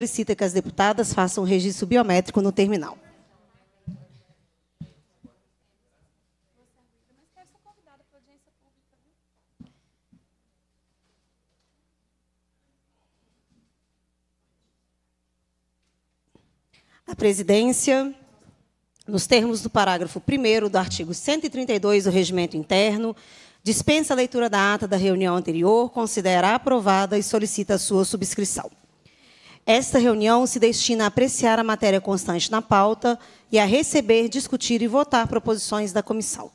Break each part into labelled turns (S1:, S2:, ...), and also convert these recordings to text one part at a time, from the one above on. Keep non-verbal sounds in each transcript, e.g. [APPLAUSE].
S1: solicita que as deputadas façam registro biométrico no terminal. A presidência, nos termos do parágrafo 1 do artigo 132 do Regimento Interno, dispensa a leitura da ata da reunião anterior, considera aprovada e solicita a sua subscrição. Esta reunião se destina a apreciar a matéria constante na pauta e a receber, discutir e votar proposições da comissão.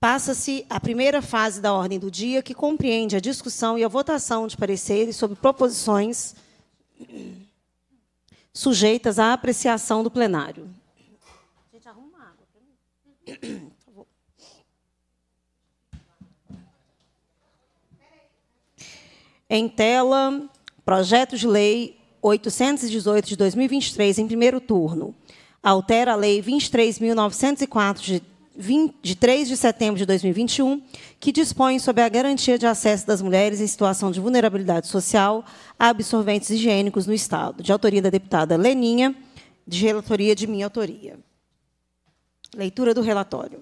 S1: Passa-se a primeira fase da ordem do dia, que compreende a discussão e a votação de pareceres sobre proposições sujeitas à apreciação do plenário. Gente, arruma água para mim. Em tela, Projeto de Lei 818 de 2023, em primeiro turno, altera a Lei 23.904 de de 3 de setembro de 2021, que dispõe sobre a garantia de acesso das mulheres em situação de vulnerabilidade social a absorventes higiênicos no Estado, de autoria da deputada Leninha, de relatoria de minha autoria. Leitura do relatório.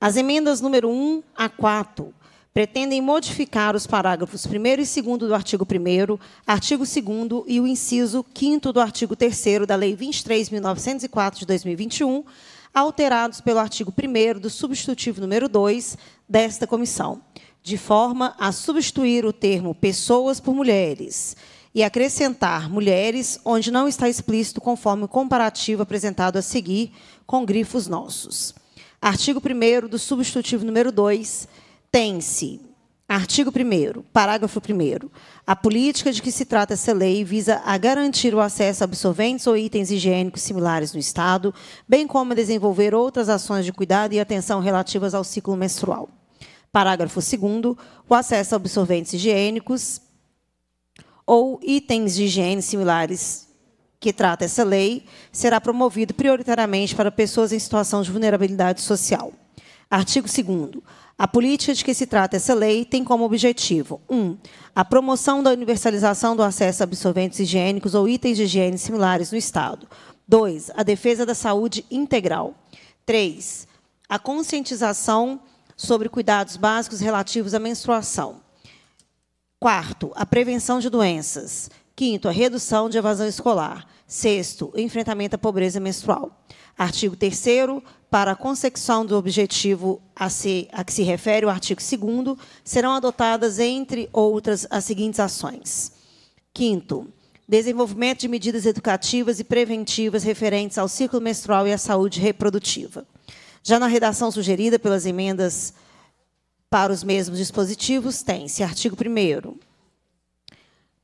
S1: As emendas número 1 a 4 pretendem modificar os parágrafos 1 e 2 do artigo 1, artigo 2 e o inciso 5 do artigo 3 da Lei 23.904 de 2021, alterados pelo artigo 1 do substitutivo número 2 desta comissão, de forma a substituir o termo pessoas por mulheres e acrescentar mulheres onde não está explícito conforme o comparativo apresentado a seguir com grifos nossos. Artigo 1 do substitutivo número 2, tem-se, artigo 1 parágrafo 1 a política de que se trata essa lei visa a garantir o acesso a absorventes ou itens higiênicos similares no Estado, bem como a desenvolver outras ações de cuidado e atenção relativas ao ciclo menstrual. Parágrafo 2 o acesso a absorventes higiênicos ou itens de higiene similares que trata essa lei será promovido prioritariamente para pessoas em situação de vulnerabilidade social. Artigo 2 a política de que se trata essa lei tem como objetivo: 1. Um, a promoção da universalização do acesso a absorventes higiênicos ou itens de higiene similares no Estado. 2. A defesa da saúde integral. 3. A conscientização sobre cuidados básicos relativos à menstruação. 4. A prevenção de doenças. Quinto, a redução de evasão escolar. Sexto, o enfrentamento à pobreza menstrual. Artigo 3 para a consecução do objetivo a, se, a que se refere o artigo 2 serão adotadas, entre outras, as seguintes ações. Quinto, desenvolvimento de medidas educativas e preventivas referentes ao ciclo menstrual e à saúde reprodutiva. Já na redação sugerida pelas emendas para os mesmos dispositivos, tem-se artigo 1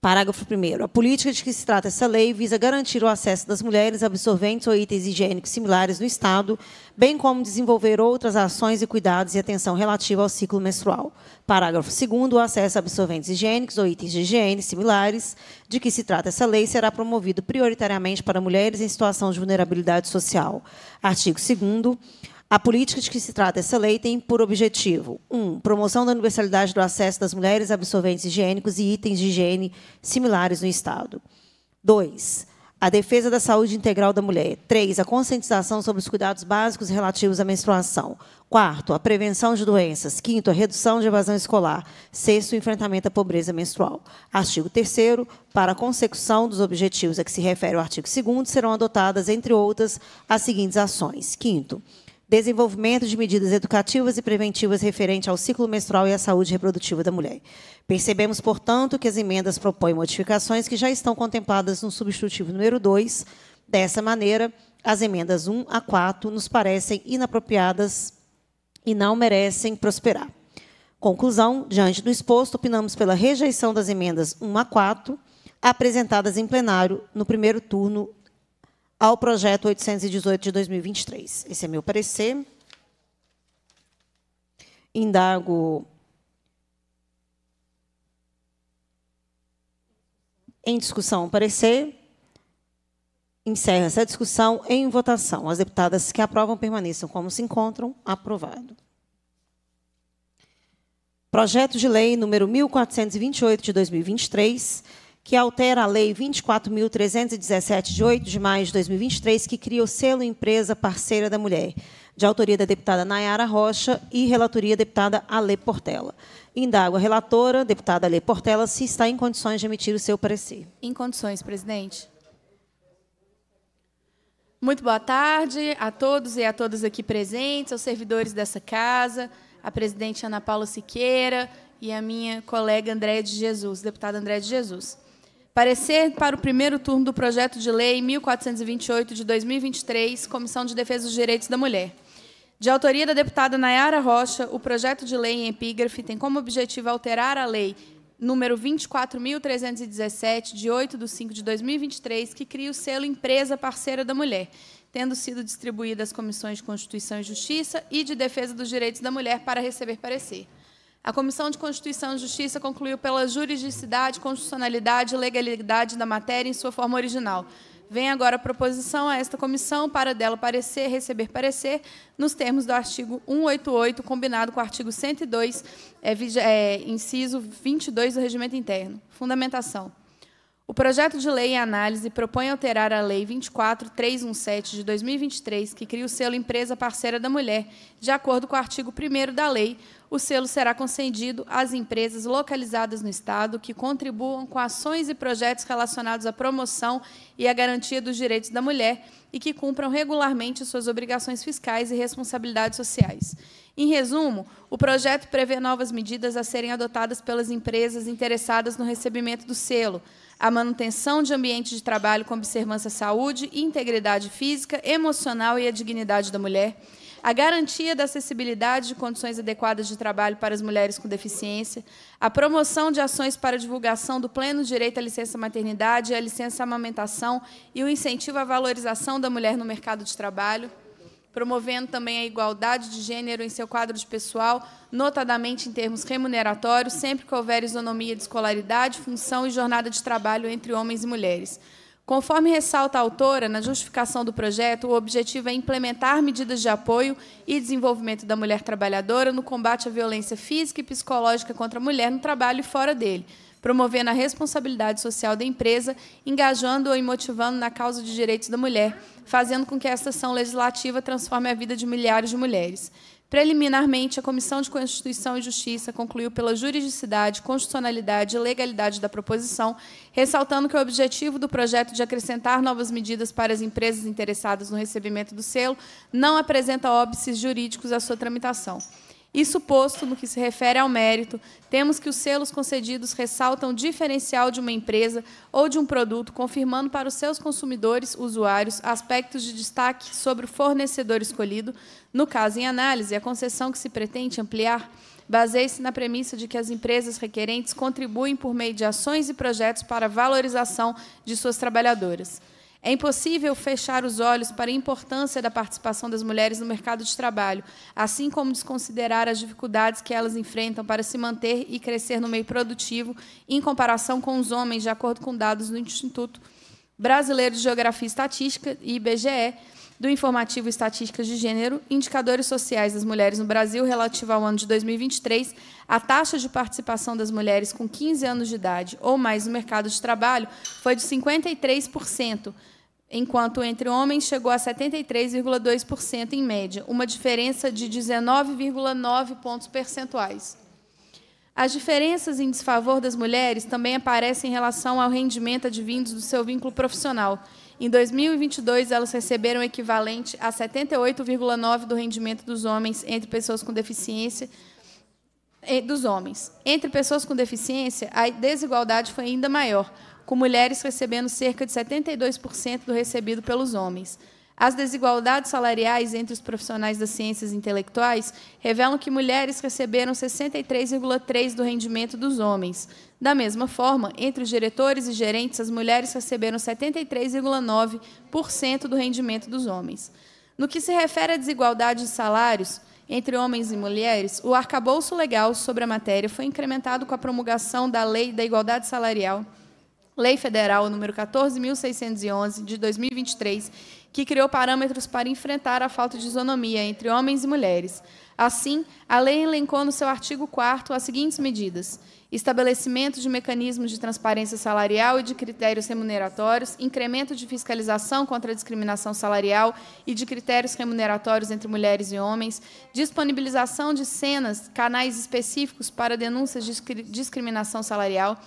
S1: Parágrafo 1. A política de que se trata essa lei visa garantir o acesso das mulheres a absorventes ou itens higiênicos similares no Estado, bem como desenvolver outras ações e cuidados e atenção relativa ao ciclo menstrual. Parágrafo 2. O acesso a absorventes higiênicos ou itens de higiene similares de que se trata essa lei será promovido prioritariamente para mulheres em situação de vulnerabilidade social. Artigo 2. A política de que se trata essa lei tem por objetivo: 1. Um, promoção da universalidade do acesso das mulheres a absorventes higiênicos e itens de higiene similares no Estado. 2. A defesa da saúde integral da mulher. 3. A conscientização sobre os cuidados básicos relativos à menstruação. 4. A prevenção de doenças. 5. A redução de evasão escolar. 6. O enfrentamento à pobreza menstrual. Artigo 3. Para a consecução dos objetivos a que se refere o artigo 2, serão adotadas, entre outras, as seguintes ações. 5 desenvolvimento de medidas educativas e preventivas referente ao ciclo menstrual e à saúde reprodutiva da mulher. Percebemos, portanto, que as emendas propõem modificações que já estão contempladas no substitutivo número 2. Dessa maneira, as emendas 1 a 4 nos parecem inapropriadas e não merecem prosperar. Conclusão, diante do exposto, opinamos pela rejeição das emendas 1 a 4, apresentadas em plenário no primeiro turno ao projeto 818 de 2023. Esse é meu parecer. Indago em discussão o parecer. Encerra essa discussão em votação. As deputadas que aprovam permaneçam como se encontram. Aprovado. Projeto de Lei número 1428 de 2023 que altera a Lei 24.317, de 8 de maio de 2023, que cria o selo Empresa Parceira da Mulher, de autoria da deputada Nayara Rocha e relatoria deputada Ale Portela. Indago a relatora, deputada Ale Portela, se está em condições de emitir o seu parecer.
S2: Em condições, presidente. Muito boa tarde a todos e a todas aqui presentes, aos servidores dessa casa, a presidente Ana Paula Siqueira e a minha colega Andréa de Jesus, deputada Andréa de Jesus. Parecer para o primeiro turno do projeto de lei 1428 de 2023, Comissão de Defesa dos Direitos da Mulher. De autoria da deputada Nayara Rocha, o projeto de lei em epígrafe tem como objetivo alterar a lei número 24.317, de 8 de 5 de 2023, que cria o selo Empresa Parceira da Mulher, tendo sido distribuída às Comissões de Constituição e Justiça e de Defesa dos Direitos da Mulher para receber parecer. A Comissão de Constituição e Justiça concluiu pela juridicidade, constitucionalidade e legalidade da matéria em sua forma original. Vem agora a proposição a esta comissão para dela parecer, receber parecer, nos termos do artigo 188, combinado com o artigo 102, é, é, inciso 22 do Regimento Interno. Fundamentação. O projeto de lei em análise propõe alterar a Lei 24317 de 2023, que cria o selo Empresa Parceira da Mulher, de acordo com o artigo 1 da lei, o selo será concedido às empresas localizadas no Estado que contribuam com ações e projetos relacionados à promoção e à garantia dos direitos da mulher e que cumpram regularmente suas obrigações fiscais e responsabilidades sociais. Em resumo, o projeto prevê novas medidas a serem adotadas pelas empresas interessadas no recebimento do selo, a manutenção de ambiente de trabalho com observância à saúde, integridade física, emocional e à dignidade da mulher, a garantia da acessibilidade de condições adequadas de trabalho para as mulheres com deficiência, a promoção de ações para divulgação do pleno direito à licença maternidade e à licença amamentação e o incentivo à valorização da mulher no mercado de trabalho, promovendo também a igualdade de gênero em seu quadro de pessoal, notadamente em termos remuneratórios, sempre que houver isonomia de escolaridade, função e jornada de trabalho entre homens e mulheres Conforme ressalta a autora, na justificação do projeto, o objetivo é implementar medidas de apoio e desenvolvimento da mulher trabalhadora no combate à violência física e psicológica contra a mulher no trabalho e fora dele, promovendo a responsabilidade social da empresa, engajando-a e motivando na causa de direitos da mulher, fazendo com que esta ação legislativa transforme a vida de milhares de mulheres. Preliminarmente, a Comissão de Constituição e Justiça concluiu pela juridicidade, constitucionalidade e legalidade da proposição, ressaltando que o objetivo do projeto de acrescentar novas medidas para as empresas interessadas no recebimento do selo não apresenta óbices jurídicos à sua tramitação. Isso posto no que se refere ao mérito, temos que os selos concedidos ressaltam o diferencial de uma empresa ou de um produto, confirmando para os seus consumidores, usuários, aspectos de destaque sobre o fornecedor escolhido. No caso em análise, a concessão que se pretende ampliar baseia-se na premissa de que as empresas requerentes contribuem por meio de ações e projetos para a valorização de suas trabalhadoras. É impossível fechar os olhos para a importância da participação das mulheres no mercado de trabalho, assim como desconsiderar as dificuldades que elas enfrentam para se manter e crescer no meio produtivo em comparação com os homens, de acordo com dados do Instituto Brasileiro de Geografia e Estatística, IBGE, do Informativo Estatísticas de Gênero, Indicadores Sociais das Mulheres no Brasil relativo ao ano de 2023, a taxa de participação das mulheres com 15 anos de idade ou mais no mercado de trabalho foi de 53%, enquanto entre homens chegou a 73,2% em média, uma diferença de 19,9 pontos percentuais. As diferenças em desfavor das mulheres também aparecem em relação ao rendimento advindos do seu vínculo profissional. Em 2022, elas receberam o equivalente a 78,9% do rendimento dos homens entre pessoas com deficiência eh, dos homens. Entre pessoas com deficiência, a desigualdade foi ainda maior, com mulheres recebendo cerca de 72% do recebido pelos homens. As desigualdades salariais entre os profissionais das ciências intelectuais revelam que mulheres receberam 63,3% do rendimento dos homens. Da mesma forma, entre os diretores e gerentes, as mulheres receberam 73,9% do rendimento dos homens. No que se refere à desigualdade de salários entre homens e mulheres, o arcabouço legal sobre a matéria foi incrementado com a promulgação da Lei da Igualdade Salarial Lei Federal número 14.611, de 2023, que criou parâmetros para enfrentar a falta de isonomia entre homens e mulheres. Assim, a lei elencou no seu artigo 4 as seguintes medidas: estabelecimento de mecanismos de transparência salarial e de critérios remuneratórios, incremento de fiscalização contra a discriminação salarial e de critérios remuneratórios entre mulheres e homens, disponibilização de cenas, canais específicos para denúncias de discriminação salarial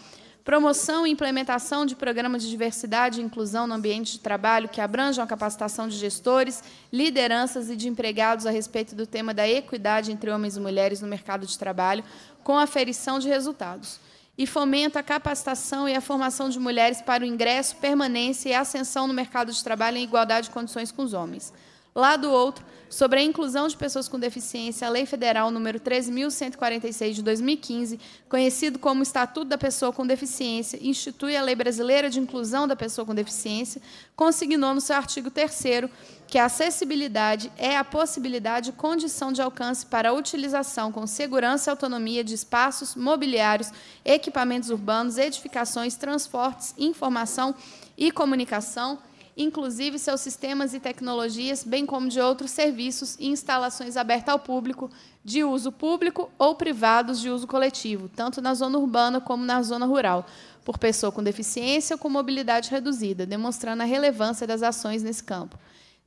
S2: promoção e implementação de programas de diversidade e inclusão no ambiente de trabalho que abranjam a capacitação de gestores, lideranças e de empregados a respeito do tema da equidade entre homens e mulheres no mercado de trabalho, com aferição de resultados. E fomenta a capacitação e a formação de mulheres para o ingresso, permanência e ascensão no mercado de trabalho em igualdade de condições com os homens. Lá do outro, sobre a inclusão de pessoas com deficiência, a Lei Federal número 13.146 de 2015, conhecido como Estatuto da Pessoa com Deficiência, institui a Lei Brasileira de Inclusão da Pessoa com Deficiência, consignou no seu artigo 3 que a acessibilidade é a possibilidade e condição de alcance para a utilização com segurança e autonomia de espaços, mobiliários, equipamentos urbanos, edificações, transportes, informação e comunicação inclusive seus sistemas e tecnologias, bem como de outros serviços e instalações abertas ao público, de uso público ou privados de uso coletivo, tanto na zona urbana como na zona rural, por pessoa com deficiência ou com mobilidade reduzida, demonstrando a relevância das ações nesse campo.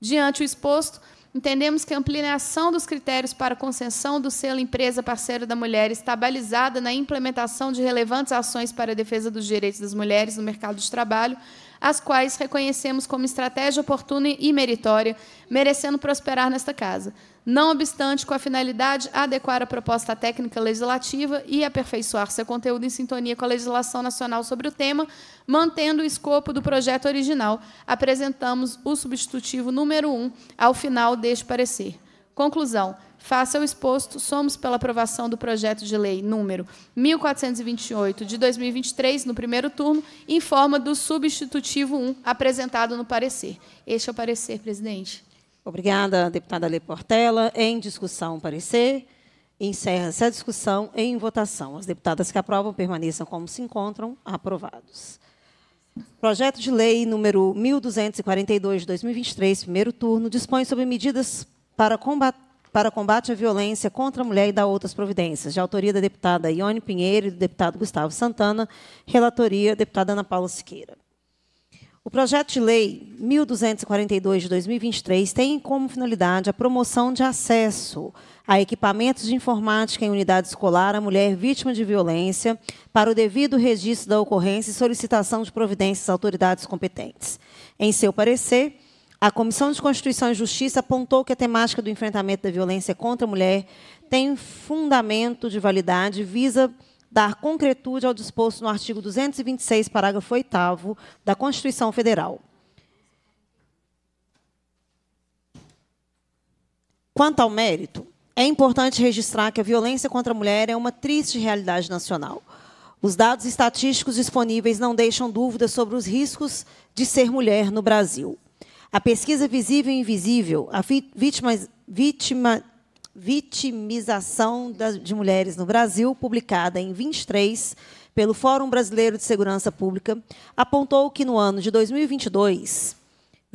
S2: Diante o exposto, entendemos que a ampliação dos critérios para concessão do selo Empresa Parceira da Mulher está balizada na implementação de relevantes ações para a defesa dos direitos das mulheres no mercado de trabalho, as quais reconhecemos como estratégia oportuna e meritória, merecendo prosperar nesta casa. Não obstante, com a finalidade de adequar a proposta técnica legislativa e aperfeiçoar seu conteúdo em sintonia com a legislação nacional sobre o tema, mantendo o escopo do projeto original, apresentamos o substitutivo número 1 um ao final deste parecer. Conclusão. Faça o exposto, somos pela aprovação do projeto de lei número 1428 de 2023, no primeiro turno, em forma do substitutivo 1 apresentado no parecer. Este é o parecer, presidente.
S1: Obrigada, deputada Lê Portela. Em discussão, parecer. Encerra-se a discussão em votação. As deputadas que aprovam permaneçam como se encontram. Aprovados. Projeto de lei número 1242 de 2023, primeiro turno, dispõe sobre medidas para, combat, para combate à violência contra a mulher e da outras providências, de autoria da deputada Ione Pinheiro e do deputado Gustavo Santana, relatoria deputada Ana Paula Siqueira. O projeto de lei 1242 de 2023 tem como finalidade a promoção de acesso a equipamentos de informática em unidade escolar à mulher vítima de violência para o devido registro da ocorrência e solicitação de providências às autoridades competentes. Em seu parecer, a Comissão de Constituição e Justiça apontou que a temática do enfrentamento da violência contra a mulher tem fundamento de validade e visa dar concretude ao disposto no artigo 226, parágrafo 8 da Constituição Federal. Quanto ao mérito, é importante registrar que a violência contra a mulher é uma triste realidade nacional. Os dados estatísticos disponíveis não deixam dúvidas sobre os riscos de ser mulher no Brasil. A pesquisa visível e invisível, a vítima, vítima, vitimização de mulheres no Brasil, publicada em 23 pelo Fórum Brasileiro de Segurança Pública, apontou que no ano de 2022,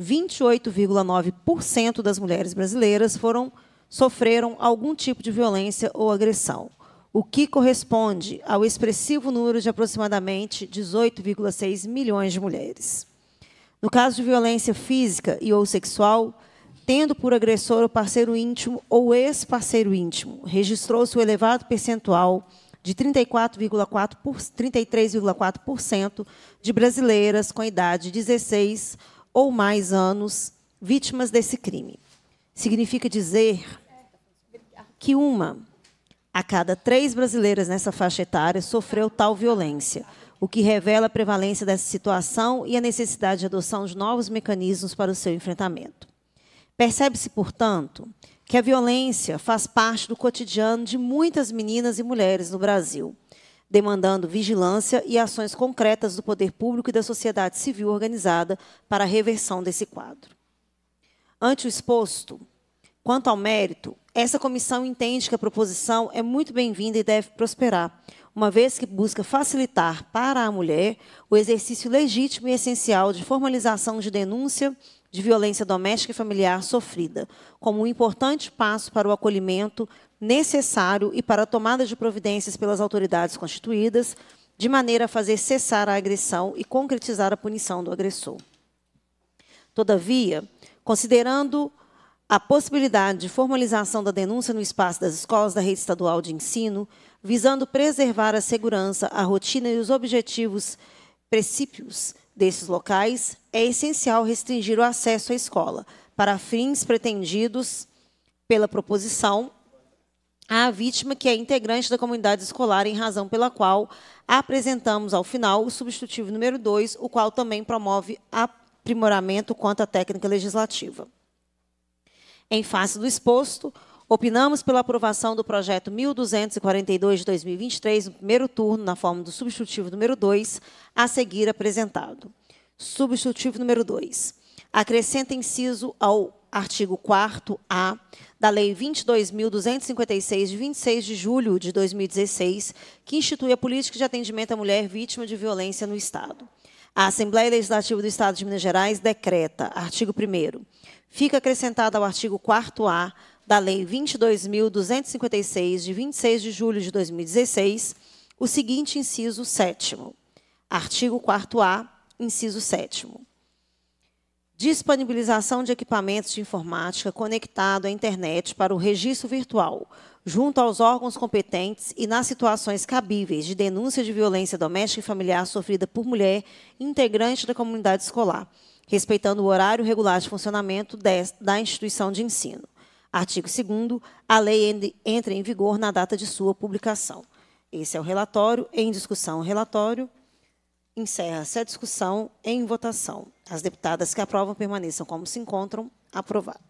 S1: 28,9% das mulheres brasileiras foram sofreram algum tipo de violência ou agressão, o que corresponde ao expressivo número de aproximadamente 18,6 milhões de mulheres. No caso de violência física e ou sexual, tendo por agressor o parceiro íntimo ou ex-parceiro íntimo, registrou-se o elevado percentual de 33,4% de brasileiras com idade de 16 ou mais anos vítimas desse crime. Significa dizer que uma a cada três brasileiras nessa faixa etária sofreu tal violência, o que revela a prevalência dessa situação e a necessidade de adoção de novos mecanismos para o seu enfrentamento. Percebe-se, portanto, que a violência faz parte do cotidiano de muitas meninas e mulheres no Brasil, demandando vigilância e ações concretas do poder público e da sociedade civil organizada para a reversão desse quadro. Ante o exposto, quanto ao mérito, essa comissão entende que a proposição é muito bem-vinda e deve prosperar, uma vez que busca facilitar para a mulher o exercício legítimo e essencial de formalização de denúncia de violência doméstica e familiar sofrida, como um importante passo para o acolhimento necessário e para a tomada de providências pelas autoridades constituídas, de maneira a fazer cessar a agressão e concretizar a punição do agressor. Todavia, considerando a possibilidade de formalização da denúncia no espaço das escolas da rede estadual de ensino, visando preservar a segurança, a rotina e os objetivos princípios desses locais, é essencial restringir o acesso à escola para fins pretendidos pela proposição à vítima que é integrante da comunidade escolar, em razão pela qual apresentamos ao final o substitutivo número 2, o qual também promove aprimoramento quanto à técnica legislativa. Em face do exposto, Opinamos pela aprovação do projeto 1242 de 2023, no primeiro turno, na forma do substitutivo número 2, a seguir apresentado. Substitutivo número 2. Acrescenta inciso ao artigo 4 A da Lei 22.256, de 26 de julho de 2016, que institui a política de atendimento à mulher vítima de violência no Estado. A Assembleia Legislativa do Estado de Minas Gerais decreta, artigo 1 Fica acrescentado ao artigo 4 A da Lei 22.256, de 26 de julho de 2016, o seguinte inciso 7. Artigo 4A, inciso 7. Disponibilização de equipamentos de informática conectado à internet para o registro virtual, junto aos órgãos competentes e nas situações cabíveis de denúncia de violência doméstica e familiar sofrida por mulher integrante da comunidade escolar, respeitando o horário regular de funcionamento da instituição de ensino. Artigo 2 a lei entra em vigor na data de sua publicação. Esse é o relatório. Em discussão, o relatório. Encerra-se a discussão em votação. As deputadas que aprovam permaneçam como se encontram. Aprovado.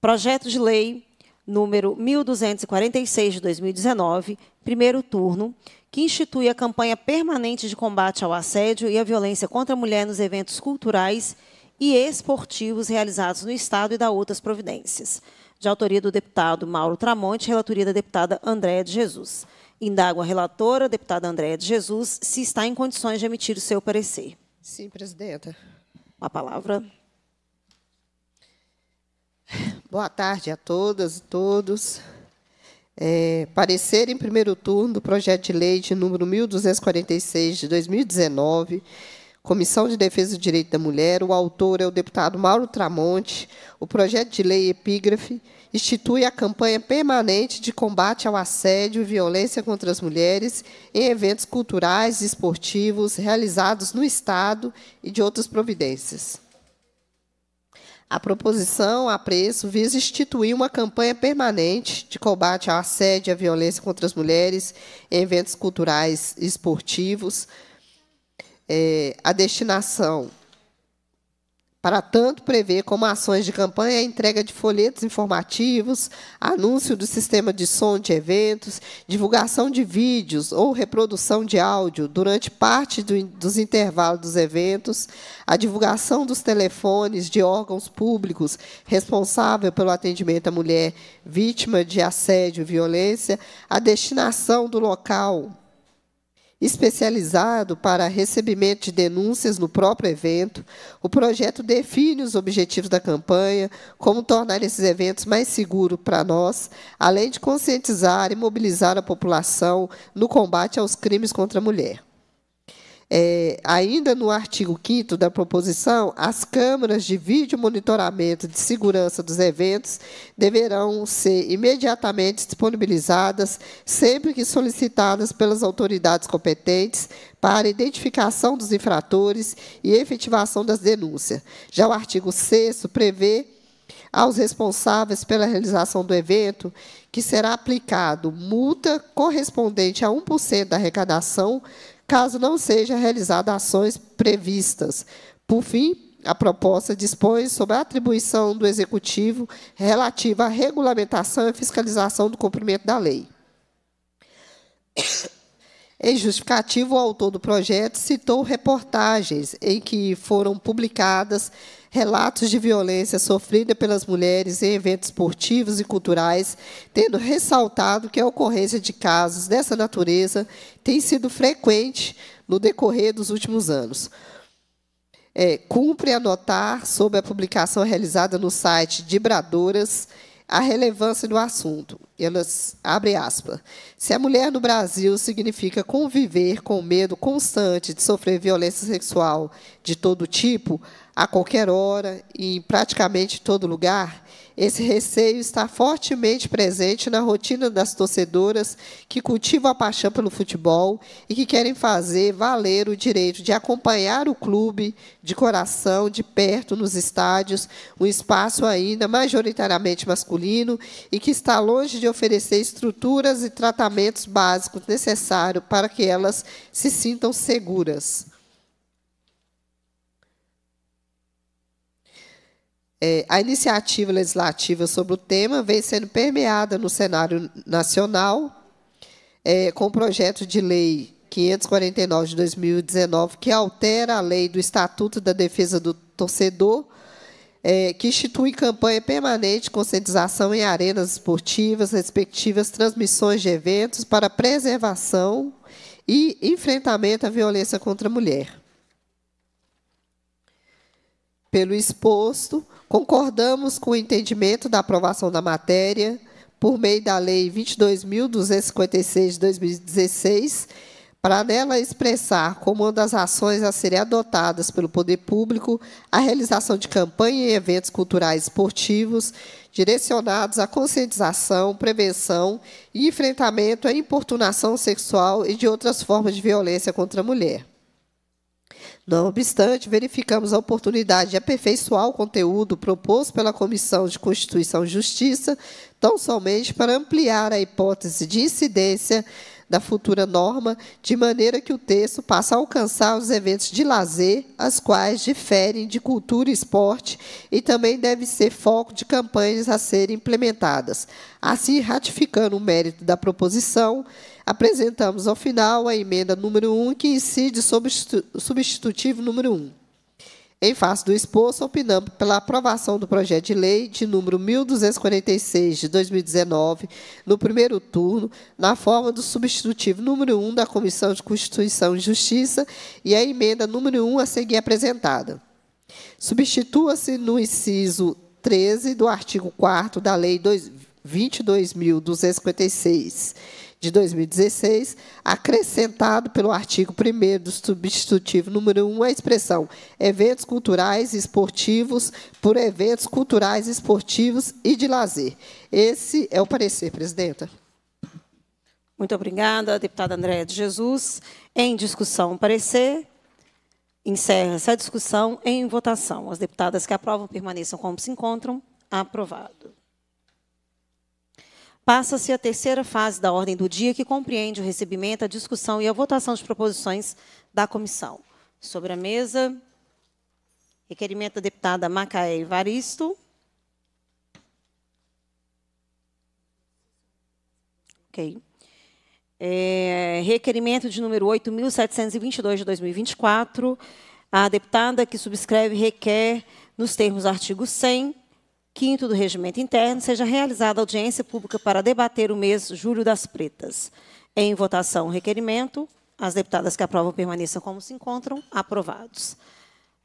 S1: Projeto de lei número 1246 de 2019, primeiro turno, que institui a campanha permanente de combate ao assédio e à violência contra a mulher nos eventos culturais e e esportivos realizados no Estado e da outras providências. De autoria do deputado Mauro Tramonte, relatoria da deputada Andréa de Jesus. Indago a relatora, deputada Andréa de Jesus, se está em condições de emitir o seu parecer.
S3: Sim, presidenta.
S1: A palavra.
S3: Boa tarde a todas e todos. É, parecer em primeiro turno do projeto de lei de número 1246 de 2019 Comissão de Defesa do Direito da Mulher, o autor é o deputado Mauro Tramonte. O projeto de lei epígrafe institui a campanha permanente de combate ao assédio e violência contra as mulheres em eventos culturais e esportivos realizados no Estado e de outras providências. A proposição a preço visa instituir uma campanha permanente de combate ao assédio e à violência contra as mulheres em eventos culturais e esportivos é, a destinação para tanto prever como ações de campanha é a entrega de folhetos informativos, anúncio do sistema de som de eventos, divulgação de vídeos ou reprodução de áudio durante parte do, dos intervalos dos eventos, a divulgação dos telefones de órgãos públicos responsável pelo atendimento à mulher vítima de assédio e violência, a destinação do local especializado para recebimento de denúncias no próprio evento. O projeto define os objetivos da campanha, como tornar esses eventos mais seguros para nós, além de conscientizar e mobilizar a população no combate aos crimes contra a mulher. É, ainda no artigo 5 da proposição, as câmeras de vídeo monitoramento de segurança dos eventos deverão ser imediatamente disponibilizadas, sempre que solicitadas pelas autoridades competentes, para identificação dos infratores e efetivação das denúncias. Já o artigo 6 prevê aos responsáveis pela realização do evento que será aplicado multa correspondente a 1% da arrecadação caso não seja realizada ações previstas. Por fim, a proposta dispõe sobre a atribuição do Executivo relativa à regulamentação e fiscalização do cumprimento da lei. [COUGHS] Em justificativo, o autor do projeto citou reportagens em que foram publicadas relatos de violência sofrida pelas mulheres em eventos esportivos e culturais, tendo ressaltado que a ocorrência de casos dessa natureza tem sido frequente no decorrer dos últimos anos. É, cumpre anotar, sobre a publicação realizada no site de Bradoras, a relevância do assunto. Elas abre aspas. Se a mulher no Brasil significa conviver com o medo constante de sofrer violência sexual de todo tipo, a qualquer hora e em praticamente todo lugar, esse receio está fortemente presente na rotina das torcedoras que cultivam a paixão pelo futebol e que querem fazer valer o direito de acompanhar o clube de coração, de perto, nos estádios, um espaço ainda majoritariamente masculino e que está longe de oferecer estruturas e tratamentos básicos necessários para que elas se sintam seguras. É, a iniciativa legislativa sobre o tema vem sendo permeada no cenário nacional é, com o projeto de lei 549 de 2019, que altera a lei do Estatuto da Defesa do Torcedor, é, que institui campanha permanente de conscientização em arenas esportivas, respectivas transmissões de eventos para preservação e enfrentamento à violência contra a mulher. Pelo exposto, concordamos com o entendimento da aprovação da matéria por meio da Lei 22.256 de 2016, para nela expressar como uma das ações a serem adotadas pelo poder público a realização de campanha e eventos culturais esportivos direcionados à conscientização, prevenção e enfrentamento à importunação sexual e de outras formas de violência contra a mulher. Não obstante, verificamos a oportunidade de aperfeiçoar o conteúdo proposto pela Comissão de Constituição e Justiça, tão somente para ampliar a hipótese de incidência da futura norma, de maneira que o texto passe a alcançar os eventos de lazer, as quais diferem de cultura e esporte, e também deve ser foco de campanhas a serem implementadas. Assim, ratificando o mérito da proposição, apresentamos ao final a emenda número 1, que incide sobre o substitutivo número 1. Em face do exposto, opinamos pela aprovação do projeto de lei de número 1246 de 2019, no primeiro turno, na forma do substitutivo número 1 da Comissão de Constituição e Justiça e a emenda número 1 a seguir apresentada. Substitua-se no inciso 13 do artigo 4 da Lei 22.256 de 2016, acrescentado pelo artigo 1 do substitutivo número 1 a expressão eventos culturais e esportivos por eventos culturais, esportivos e de lazer. Esse é o parecer, presidenta.
S1: Muito obrigada, deputada Andréa de Jesus. Em discussão, parecer. Encerra-se a discussão em votação. As deputadas que aprovam permaneçam como se encontram. Aprovado. Passa-se a terceira fase da ordem do dia, que compreende o recebimento, a discussão e a votação de proposições da comissão. Sobre a mesa, requerimento da deputada Macaé Evaristo. Ok. É, requerimento de número 8.722 de 2024. A deputada que subscreve requer, nos termos do artigo 100, quinto do Regimento Interno, seja realizada audiência pública para debater o mês Julho das Pretas. Em votação, requerimento. As deputadas que aprovam permaneçam como se encontram. Aprovados.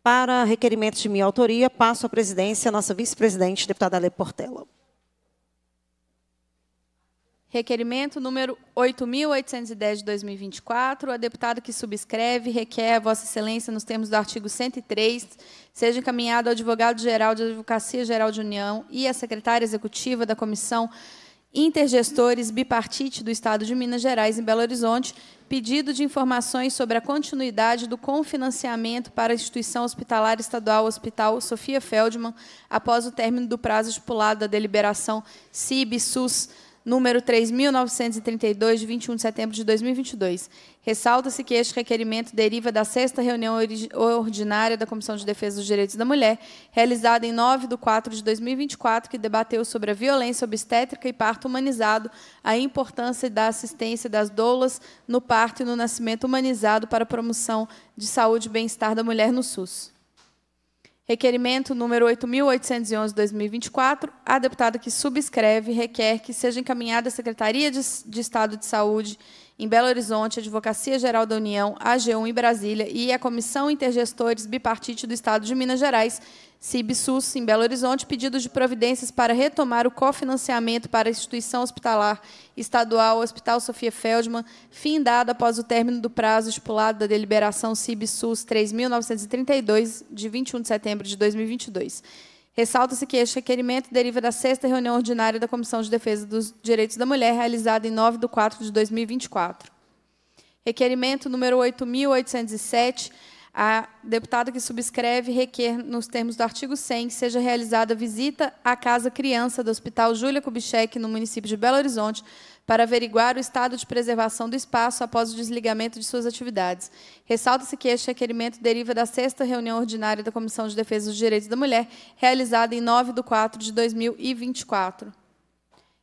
S1: Para requerimento de minha autoria, passo à presidência nossa vice-presidente, deputada Ale Portela.
S2: Requerimento número 8.810 de 2024. A deputado que subscreve requer a Vossa Excelência, nos termos do artigo 103, seja encaminhado ao advogado-geral de Advocacia Geral de União e à secretária executiva da Comissão Intergestores Bipartite do Estado de Minas Gerais, em Belo Horizonte, pedido de informações sobre a continuidade do confinanciamento para a instituição hospitalar estadual Hospital Sofia Feldman, após o término do prazo estipulado da deliberação CIB-SUS número 3932 de 21 de setembro de 2022. Ressalta-se que este requerimento deriva da sexta reunião ordinária da Comissão de Defesa dos Direitos da Mulher, realizada em 9 de 4 de 2024, que debateu sobre a violência obstétrica e parto humanizado, a importância da assistência das doulas no parto e no nascimento humanizado para a promoção de saúde e bem-estar da mulher no SUS. Requerimento número 8.811-2024. A deputada que subscreve requer que seja encaminhada à Secretaria de, Estado de Saúde em Belo Horizonte, a Advocacia Geral da União, (AGU) AG1 em Brasília e a Comissão Intergestores Bipartite do Estado de Minas Gerais, CIBSUS, em Belo Horizonte, pedidos de providências para retomar o cofinanciamento para a instituição hospitalar estadual Hospital Sofia Feldman, dado após o término do prazo estipulado da deliberação CIBSUS 3.932, de 21 de setembro de 2022. Ressalta-se que este requerimento deriva da sexta reunião ordinária da Comissão de Defesa dos Direitos da Mulher, realizada em 9 de 4 de 2024. Requerimento número 8.807, a deputada que subscreve requer, nos termos do artigo 100, que seja realizada visita à Casa Criança do Hospital Júlia Kubitschek, no município de Belo Horizonte, para averiguar o estado de preservação do espaço após o desligamento de suas atividades. Ressalta-se que este requerimento deriva da sexta reunião ordinária da Comissão de Defesa dos Direitos da Mulher, realizada em 9 de 4 de 2024.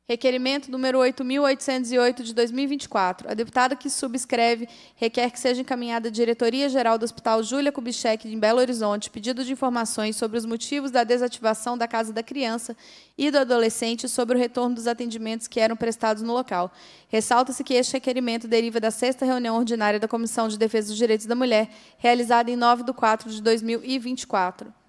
S2: Requerimento número 8.808 de 2024. A deputada que subscreve requer que seja encaminhada à Diretoria-Geral do Hospital Júlia Kubitschek, em Belo Horizonte, pedido de informações sobre os motivos da desativação da Casa da Criança e do Adolescente sobre o retorno dos atendimentos que eram prestados no local. Ressalta-se que este requerimento deriva da sexta reunião ordinária da Comissão de Defesa dos Direitos da Mulher, realizada em 9 de 4 de 2024.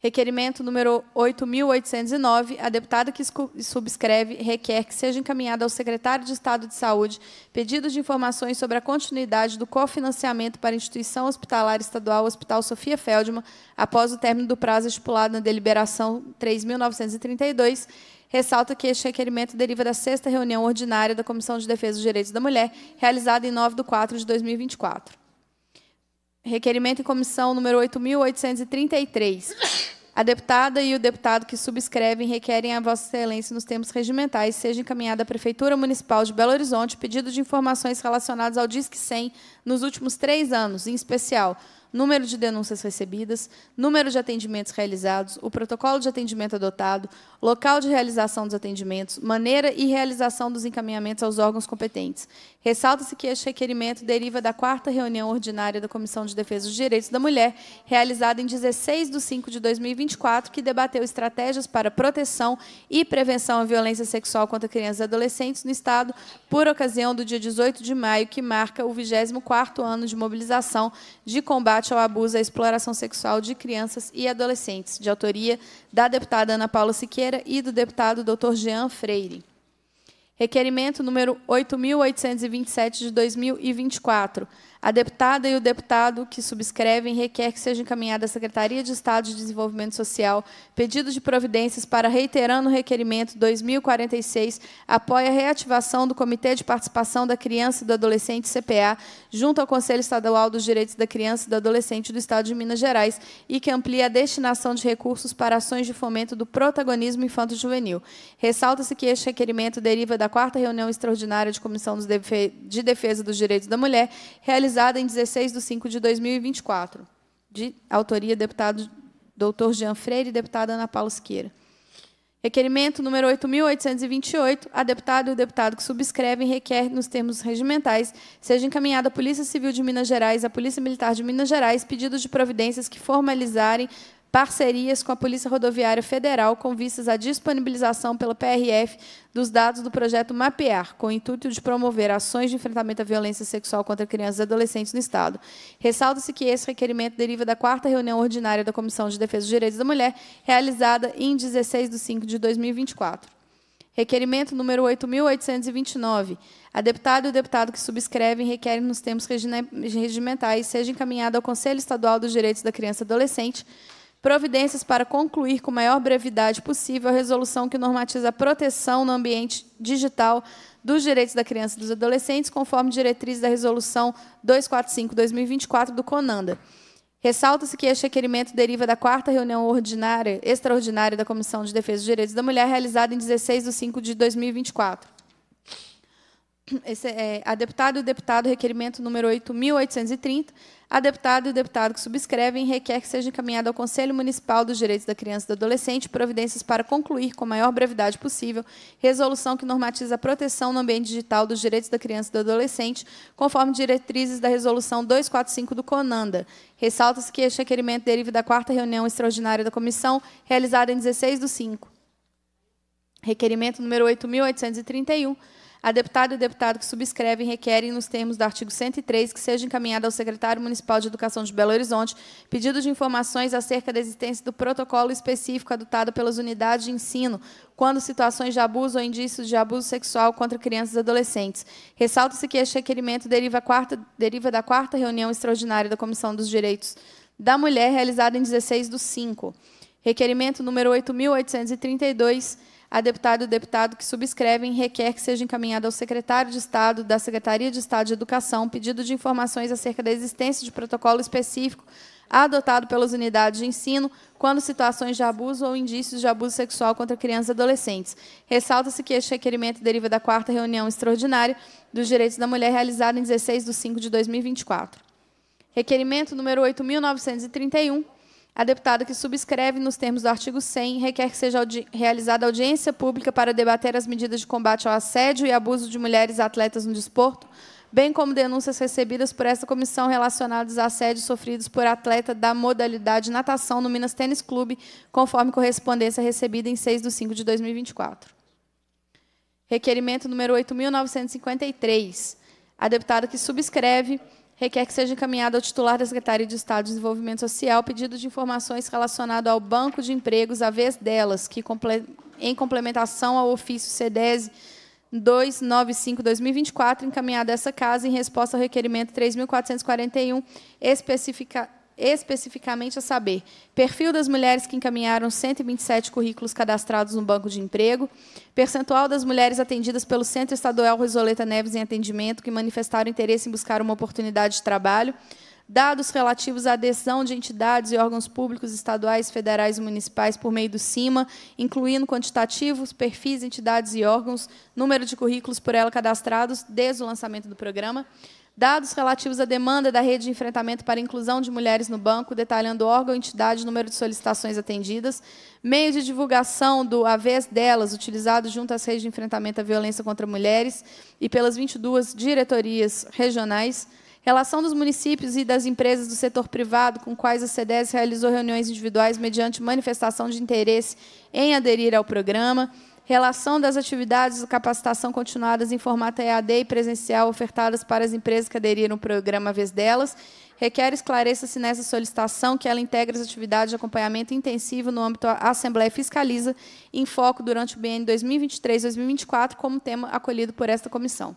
S2: Requerimento número 8.809. A deputada que subscreve requer que seja encaminhado ao secretário de Estado de Saúde pedido de informações sobre a continuidade do cofinanciamento para a instituição hospitalar estadual Hospital Sofia Feldman após o término do prazo estipulado na deliberação 3.932. Ressalta que este requerimento deriva da sexta reunião ordinária da Comissão de Defesa dos Direitos da Mulher, realizada em 9 de 4 de 2024. Requerimento em comissão número 8.833. A deputada e o deputado que subscrevem requerem a Vossa Excelência nos termos regimentais seja encaminhada à Prefeitura Municipal de Belo Horizonte pedido de informações relacionadas ao Disque 100 nos últimos três anos, em especial número de denúncias recebidas, número de atendimentos realizados, o protocolo de atendimento adotado, local de realização dos atendimentos, maneira e realização dos encaminhamentos aos órgãos competentes. Ressalta-se que este requerimento deriva da quarta reunião ordinária da Comissão de Defesa dos Direitos da Mulher, realizada em 16 de 5 de 2024, que debateu estratégias para proteção e prevenção à violência sexual contra crianças e adolescentes no Estado, por ocasião do dia 18 de maio, que marca o 24º ano de mobilização de combate combate ao abuso e à exploração sexual de crianças e adolescentes, de autoria da deputada Ana Paula Siqueira e do deputado Dr. Jean Freire. Requerimento número 8.827 de 2024. A deputada e o deputado que subscrevem requer que seja encaminhada à Secretaria de Estado de Desenvolvimento Social pedido de providências para, reiterando o requerimento 2046, apoia a reativação do Comitê de Participação da Criança e do Adolescente, CPA, junto ao Conselho Estadual dos Direitos da Criança e do Adolescente do Estado de Minas Gerais e que amplia a destinação de recursos para ações de fomento do protagonismo infanto-juvenil. Ressalta-se que este requerimento deriva da quarta reunião extraordinária de Comissão de Defesa dos Direitos da Mulher, realizada realizada em 16 de 5 de 2024, de autoria do deputado doutor Jean Freire e deputada Ana Paula Siqueira. Requerimento número 8.828, a deputada e o deputado que subscrevem requer, nos termos regimentais, seja encaminhada à Polícia Civil de Minas Gerais, à Polícia Militar de Minas Gerais, pedido de providências que formalizarem parcerias com a Polícia Rodoviária Federal com vistas à disponibilização pela PRF dos dados do projeto Mapear, com o intuito de promover ações de enfrentamento à violência sexual contra crianças e adolescentes no Estado. Ressalta-se que esse requerimento deriva da quarta reunião ordinária da Comissão de Defesa dos Direitos da Mulher, realizada em 16 de 5 de 2024. Requerimento número 8.829. A deputada e o deputado que subscrevem requerem nos termos regimentais seja encaminhado ao Conselho Estadual dos Direitos da Criança e Adolescente providências para concluir com maior brevidade possível a resolução que normatiza a proteção no ambiente digital dos direitos da criança e dos adolescentes, conforme diretriz da Resolução 245-2024 do CONANDA. Ressalta-se que este requerimento deriva da quarta reunião ordinária, extraordinária da Comissão de Defesa dos Direitos da Mulher, realizada em 16 de 5 de 2024. [CLEARS THROAT] Esse, é, a deputada e o deputado, requerimento número 8.830. A deputada e o deputado que subscrevem requer que seja encaminhado ao Conselho Municipal dos Direitos da Criança e do Adolescente providências para concluir, com a maior brevidade possível, resolução que normatiza a proteção no ambiente digital dos direitos da criança e do adolescente, conforme diretrizes da Resolução 245 do CONANDA. Ressalta-se que este requerimento deriva da quarta reunião extraordinária da comissão, realizada em 16 de 5. Requerimento número 8.831 a deputada e o deputado que subscrevem requerem, nos termos do artigo 103, que seja encaminhada ao secretário municipal de Educação de Belo Horizonte pedido de informações acerca da existência do protocolo específico adotado pelas unidades de ensino quando situações de abuso ou indícios de abuso sexual contra crianças e adolescentes. Ressalta-se que este requerimento deriva, quarta, deriva da quarta reunião extraordinária da Comissão dos Direitos da Mulher, realizada em 16 de 5. Requerimento número 8.832, a deputada e o deputado que subscrevem requer que seja encaminhada ao secretário de Estado da Secretaria de Estado de Educação pedido de informações acerca da existência de protocolo específico adotado pelas unidades de ensino quando situações de abuso ou indícios de abuso sexual contra crianças e adolescentes. Ressalta-se que este requerimento deriva da quarta reunião extraordinária dos direitos da mulher realizada em 16 de 5 de 2024. Requerimento número 8.931, a deputada que subscreve nos termos do artigo 100 requer que seja audi realizada audiência pública para debater as medidas de combate ao assédio e abuso de mulheres atletas no desporto, bem como denúncias recebidas por esta comissão relacionadas a assédios sofridos por atleta da modalidade natação no Minas Tênis Clube, conforme correspondência recebida em 6 de 5 de 2024. Requerimento número 8.953. A deputada que subscreve requer que seja encaminhado ao titular da Secretaria de Estado de Desenvolvimento Social pedido de informações relacionado ao banco de empregos, a vez delas, que em complementação ao ofício CDESE 295-2024, encaminhado a essa casa em resposta ao requerimento 3.441, especificado especificamente a saber: perfil das mulheres que encaminharam 127 currículos cadastrados no banco de emprego, percentual das mulheres atendidas pelo Centro Estadual Risoleta Neves em atendimento que manifestaram interesse em buscar uma oportunidade de trabalho, dados relativos à adesão de entidades e órgãos públicos estaduais, federais e municipais por meio do CIMA, incluindo quantitativos, perfis, entidades e órgãos, número de currículos por ela cadastrados desde o lançamento do programa, dados relativos à demanda da rede de enfrentamento para inclusão de mulheres no banco, detalhando órgão, entidade, número de solicitações atendidas, meio de divulgação do AVES delas, utilizado junto às redes de enfrentamento à violência contra mulheres e pelas 22 diretorias regionais, relação dos municípios e das empresas do setor privado com quais a CEDES realizou reuniões individuais mediante manifestação de interesse em aderir ao programa, relação das atividades de capacitação continuadas em formato EAD e presencial ofertadas para as empresas que aderiram ao programa Vez Delas, requer esclareça-se nessa solicitação que ela integra as atividades de acompanhamento intensivo no âmbito da Assembleia Fiscaliza, em foco durante o BN 2023-2024, como tema acolhido por esta comissão.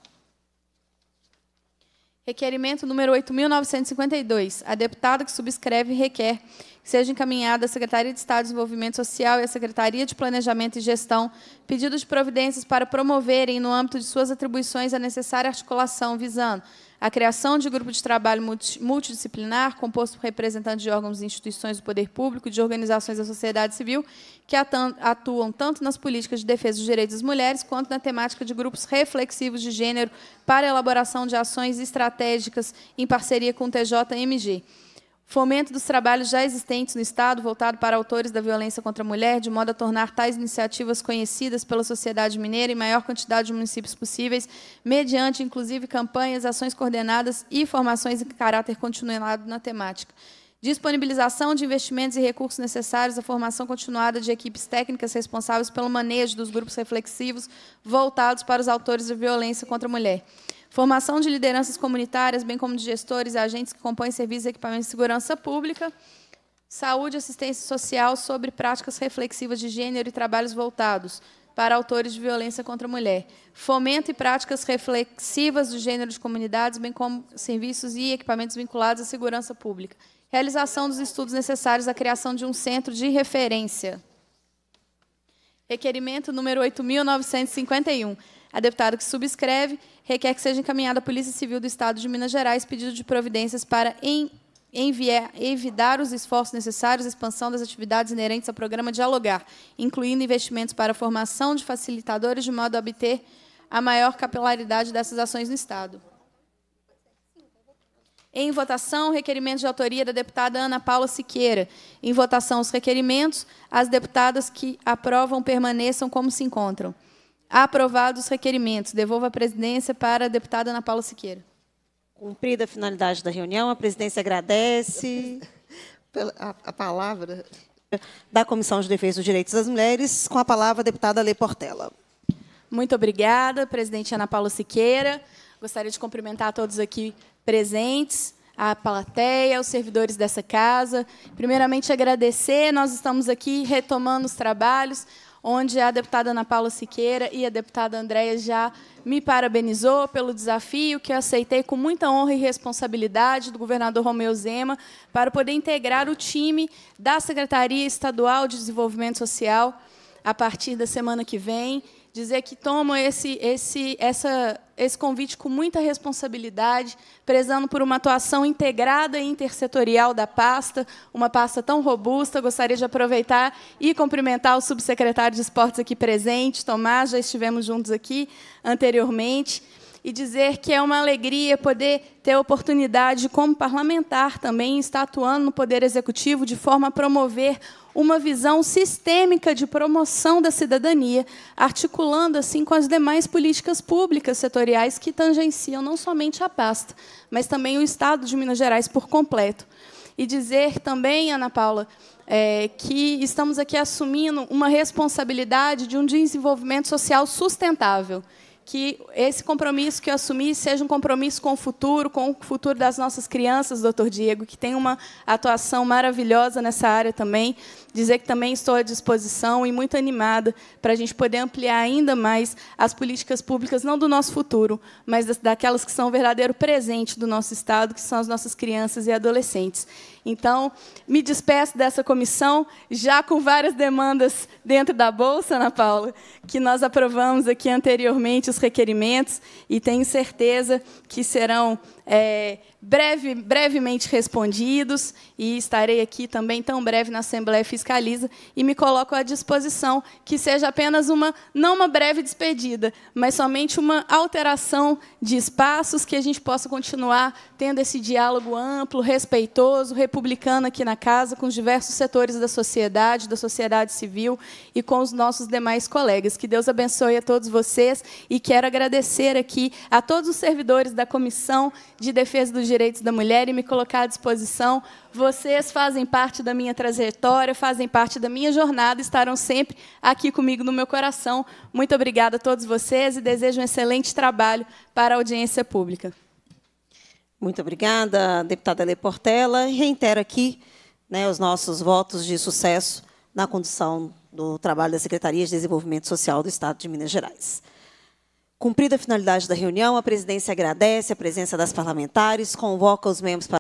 S2: Requerimento número 8.952. A deputada que subscreve requer seja encaminhada à Secretaria de Estado de Desenvolvimento Social e à Secretaria de Planejamento e Gestão pedidos de providências para promoverem, no âmbito de suas atribuições, a necessária articulação visando a criação de grupo de trabalho multidisciplinar, composto por representantes de órgãos e instituições do poder público e de organizações da sociedade civil, que atuam tanto nas políticas de defesa dos direitos das mulheres, quanto na temática de grupos reflexivos de gênero para elaboração de ações estratégicas em parceria com o TJMG. Fomento dos trabalhos já existentes no Estado voltado para autores da violência contra a mulher, de modo a tornar tais iniciativas conhecidas pela sociedade mineira em maior quantidade de municípios possíveis, mediante, inclusive, campanhas, ações coordenadas e formações em caráter continuado na temática disponibilização de investimentos e recursos necessários à formação continuada de equipes técnicas responsáveis pelo manejo dos grupos reflexivos voltados para os autores de violência contra a mulher formação de lideranças comunitárias, bem como de gestores, e agentes que compõem serviços e equipamentos de segurança pública, saúde e assistência social sobre práticas reflexivas de gênero e trabalhos voltados para autores de violência contra a mulher, fomento e práticas reflexivas do gênero de comunidades, bem como serviços e equipamentos vinculados à segurança pública, realização dos estudos necessários à criação de um centro de referência. Requerimento número 8.951. A deputada que subscreve requer que seja encaminhada à Polícia Civil do Estado de Minas Gerais pedido de providências para em, enviar, evitar os esforços necessários à expansão das atividades inerentes ao programa Dialogar, incluindo investimentos para a formação de facilitadores de modo a obter a maior capilaridade dessas ações no Estado. Em votação, requerimento de autoria da deputada Ana Paula Siqueira. Em votação, os requerimentos, as deputadas que aprovam permaneçam como se encontram. Aprovados os requerimentos. Devolvo a presidência para a deputada Ana Paula Siqueira.
S1: Cumprida a finalidade da reunião, a presidência agradece [LAUGHS] a, a palavra da Comissão de Defesa dos Direitos das Mulheres, com a palavra a deputada Lê Portela.
S2: Muito obrigada, presidente Ana Paula Siqueira. Gostaria de cumprimentar todos aqui presentes, a plateia, os servidores dessa casa. Primeiramente, agradecer, nós estamos aqui retomando os trabalhos onde a deputada Ana Paula Siqueira e a deputada Andréia já me parabenizou pelo desafio que eu aceitei com muita honra e responsabilidade do governador Romeu Zema para poder integrar o time da Secretaria Estadual de Desenvolvimento Social a partir da semana que vem dizer que tomo esse, esse, essa, esse convite com muita responsabilidade, prezando por uma atuação integrada e intersetorial da pasta, uma pasta tão robusta. Gostaria de aproveitar e cumprimentar o subsecretário de Esportes aqui presente, Tomás, já estivemos juntos aqui anteriormente e dizer que é uma alegria poder ter a oportunidade, como parlamentar também, estar atuando no Poder Executivo de forma a promover uma visão sistêmica de promoção da cidadania, articulando assim com as demais políticas públicas setoriais que tangenciam não somente a pasta, mas também o Estado de Minas Gerais por completo. E dizer também, Ana Paula, é, que estamos aqui assumindo uma responsabilidade de um desenvolvimento social sustentável que esse compromisso que eu assumi seja um compromisso com o futuro, com o futuro das nossas crianças, doutor Diego, que tem uma atuação maravilhosa nessa área também dizer que também estou à disposição e muito animada para a gente poder ampliar ainda mais as políticas públicas, não do nosso futuro, mas daquelas que são o verdadeiro presente do nosso Estado, que são as nossas crianças e adolescentes. Então, me despeço dessa comissão, já com várias demandas dentro da Bolsa, Ana Paula, que nós aprovamos aqui anteriormente os requerimentos, e tenho certeza que serão é, breve, brevemente respondidos e estarei aqui também tão breve na Assembleia Fiscaliza e me coloco à disposição que seja apenas uma, não uma breve despedida, mas somente uma alteração de espaços que a gente possa continuar tendo esse diálogo amplo, respeitoso, republicano aqui na casa, com os diversos setores da sociedade, da sociedade civil e com os nossos demais colegas. Que Deus abençoe a todos vocês e quero agradecer aqui a todos os servidores da comissão de defesa dos direitos da mulher e me colocar à disposição. Vocês fazem parte da minha trajetória, fazem parte da minha jornada, estarão sempre aqui comigo no meu coração. Muito obrigada a todos vocês e desejo um excelente trabalho para a audiência pública.
S1: Muito obrigada, deputada Lê Portela. Reitero aqui né, os nossos votos de sucesso na condução do trabalho da Secretaria de Desenvolvimento Social do Estado de Minas Gerais. Cumprida a finalidade da reunião, a presidência agradece a presença das parlamentares, convoca os membros para